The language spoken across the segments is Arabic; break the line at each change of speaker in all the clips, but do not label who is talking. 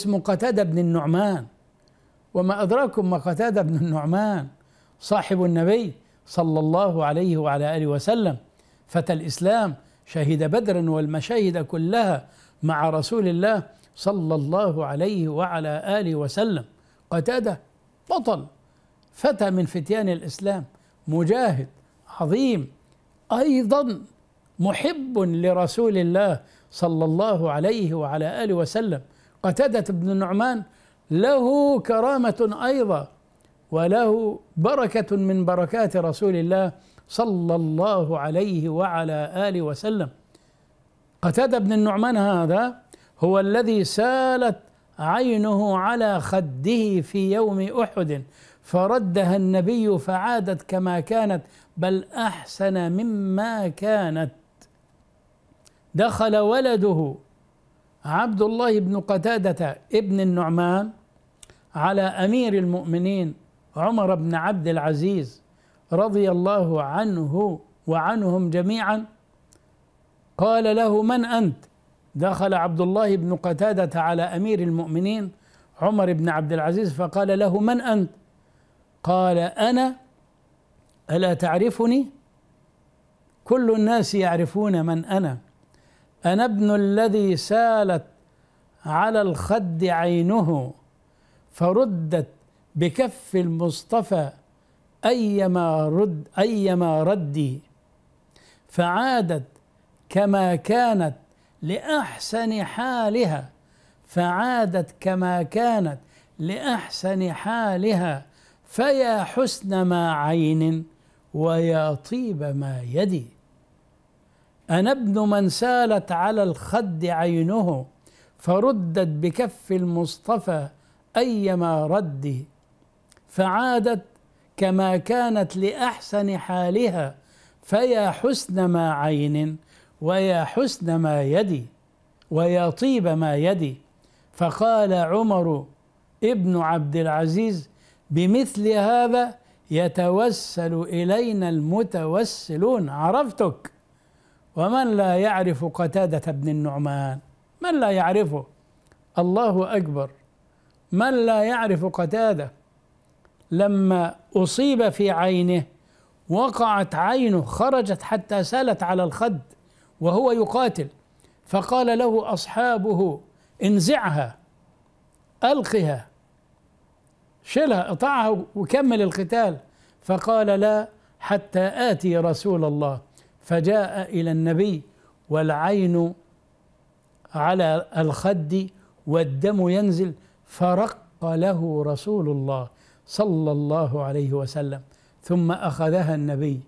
اسمه قتادة بن النعمان وما أدراكم ما قتادة بن النعمان صاحب النبي صلى الله عليه وعلى آله وسلم فتى الإسلام شهد بدرا والمشاهد كلها مع رسول الله صلى الله عليه وعلى آله وسلم قتادة بطل فتى من فتيان الإسلام مجاهد عظيم أيضا محب لرسول الله صلى الله عليه وعلى آله وسلم قتادة بن النعمان له كرامة أيضا وله بركة من بركات رسول الله صلى الله عليه وعلى آله وسلم قتادة بن النعمان هذا هو الذي سالت عينه على خده في يوم أحد فردها النبي فعادت كما كانت بل أحسن مما كانت دخل ولده عبد الله بن قتادة ابن النعمان على أمير المؤمنين عمر بن عبد العزيز رضي الله عنه وعنهم جميعا قال له من أنت دخل عبد الله بن قتادة على أمير المؤمنين عمر بن عبد العزيز فقال له من أنت قال أنا ألا تعرفني كل الناس يعرفون من أنا أنا ابن الذي سالت على الخد عينه فردت بكف المصطفى أيما رد أيما ردي فعادت كما كانت لأحسن حالها فعادت كما كانت لأحسن حالها فيا حسن ما عين ويا طيب ما يدي أنا ابن من سالت على الخد عينه فردت بكف المصطفى أيما ردي فعادت كما كانت لأحسن حالها فيا حسن ما عين ويا حسن ما يدي ويا طيب ما يدي فقال عمر ابن عبد العزيز بمثل هذا يتوسل إلينا المتوسلون عرفتك ومن لا يعرف قتادة بن النعمان من لا يعرفه الله أكبر من لا يعرف قتادة لما أصيب في عينه وقعت عينه خرجت حتى سالت على الخد وهو يقاتل فقال له أصحابه انزعها ألقها شلها اطعها وكمل القتال فقال لا حتى آتي رسول الله فجاء إلى النبي والعين على الخد والدم ينزل فرق له رسول الله صلى الله عليه وسلم ثم أخذها النبي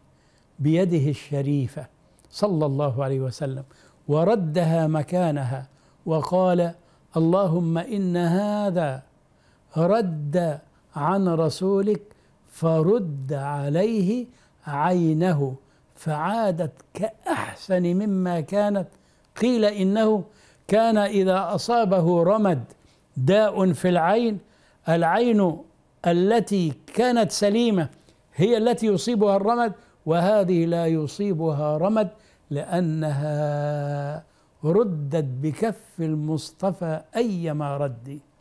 بيده الشريفة صلى الله عليه وسلم وردها مكانها وقال اللهم إن هذا رد عن رسولك فرد عليه عينه فعادت كأحسن مما كانت قيل إنه كان إذا أصابه رمد داء في العين العين التي كانت سليمة هي التي يصيبها الرمد وهذه لا يصيبها رمد لأنها ردت بكف المصطفى أيما ردي